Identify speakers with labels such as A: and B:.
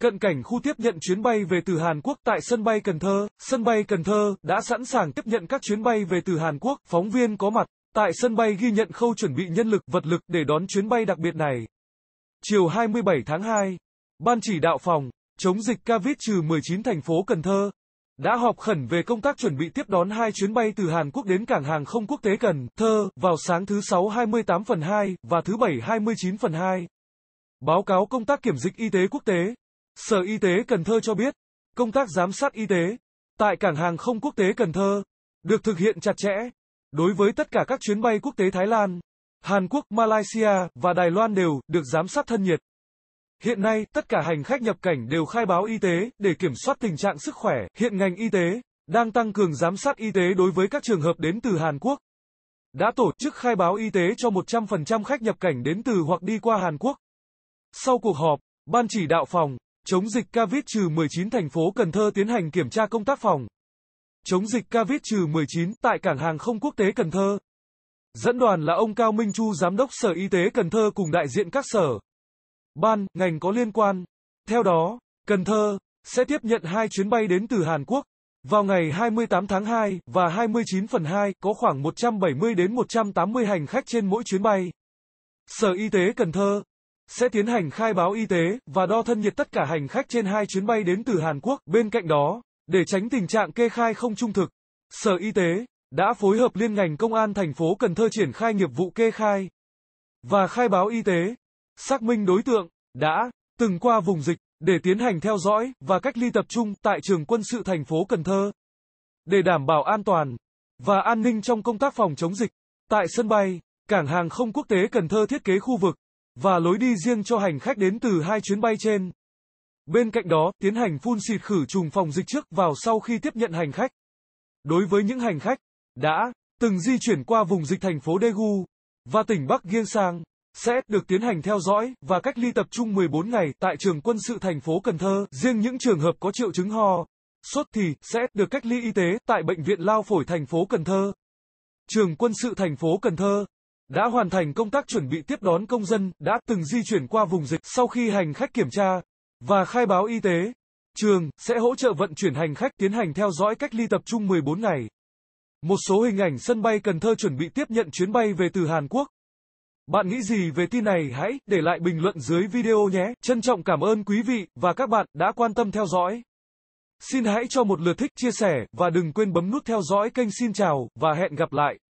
A: Cận cảnh khu tiếp nhận chuyến bay về từ Hàn Quốc tại sân bay Cần Thơ, sân bay Cần Thơ đã sẵn sàng tiếp nhận các chuyến bay về từ Hàn Quốc, phóng viên có mặt tại sân bay ghi nhận khâu chuẩn bị nhân lực, vật lực để đón chuyến bay đặc biệt này. Chiều 27 tháng 2, Ban chỉ đạo phòng chống dịch COVID-19 thành phố Cần Thơ đã họp khẩn về công tác chuẩn bị tiếp đón hai chuyến bay từ Hàn Quốc đến cảng hàng không quốc tế Cần Thơ vào sáng thứ sáu 28 phần 2 và thứ bảy 29 phần 2. Báo cáo công tác kiểm dịch y tế quốc tế Sở Y tế Cần Thơ cho biết, công tác giám sát y tế tại cảng hàng không quốc tế Cần Thơ được thực hiện chặt chẽ. Đối với tất cả các chuyến bay quốc tế Thái Lan, Hàn Quốc, Malaysia và Đài Loan đều được giám sát thân nhiệt. Hiện nay, tất cả hành khách nhập cảnh đều khai báo y tế để kiểm soát tình trạng sức khỏe. Hiện ngành y tế đang tăng cường giám sát y tế đối với các trường hợp đến từ Hàn Quốc. Đã tổ chức khai báo y tế cho 100% khách nhập cảnh đến từ hoặc đi qua Hàn Quốc. Sau cuộc họp, Ban chỉ đạo phòng Chống dịch Covid trừ 19 thành phố Cần Thơ tiến hành kiểm tra công tác phòng. Chống dịch Covid trừ 19 tại cảng hàng không quốc tế Cần Thơ. Dẫn đoàn là ông Cao Minh Chu Giám đốc Sở Y tế Cần Thơ cùng đại diện các sở, ban, ngành có liên quan. Theo đó, Cần Thơ sẽ tiếp nhận hai chuyến bay đến từ Hàn Quốc. Vào ngày 28 tháng 2 và 29 phần 2 có khoảng 170 đến 180 hành khách trên mỗi chuyến bay. Sở Y tế Cần Thơ sẽ tiến hành khai báo y tế và đo thân nhiệt tất cả hành khách trên hai chuyến bay đến từ Hàn Quốc. Bên cạnh đó, để tránh tình trạng kê khai không trung thực, Sở Y tế đã phối hợp liên ngành công an thành phố Cần Thơ triển khai nghiệp vụ kê khai và khai báo y tế, xác minh đối tượng đã từng qua vùng dịch để tiến hành theo dõi và cách ly tập trung tại trường quân sự thành phố Cần Thơ. Để đảm bảo an toàn và an ninh trong công tác phòng chống dịch, tại sân bay, cảng hàng không quốc tế Cần Thơ thiết kế khu vực và lối đi riêng cho hành khách đến từ hai chuyến bay trên. Bên cạnh đó, tiến hành phun xịt khử trùng phòng dịch trước vào sau khi tiếp nhận hành khách. Đối với những hành khách đã từng di chuyển qua vùng dịch thành phố Daegu và tỉnh Bắc Giang sang sẽ được tiến hành theo dõi và cách ly tập trung 14 ngày tại trường quân sự thành phố Cần Thơ. Riêng những trường hợp có triệu chứng ho, sốt thì sẽ được cách ly y tế tại bệnh viện Lao phổi thành phố Cần Thơ. Trường quân sự thành phố Cần Thơ đã hoàn thành công tác chuẩn bị tiếp đón công dân đã từng di chuyển qua vùng dịch sau khi hành khách kiểm tra và khai báo y tế. Trường sẽ hỗ trợ vận chuyển hành khách tiến hành theo dõi cách ly tập trung 14 ngày. Một số hình ảnh sân bay Cần Thơ chuẩn bị tiếp nhận chuyến bay về từ Hàn Quốc. Bạn nghĩ gì về tin này hãy để lại bình luận dưới video nhé. Trân trọng cảm ơn quý vị và các bạn đã quan tâm theo dõi. Xin hãy cho một lượt thích, chia sẻ và đừng quên bấm nút theo dõi kênh Xin chào và hẹn gặp lại.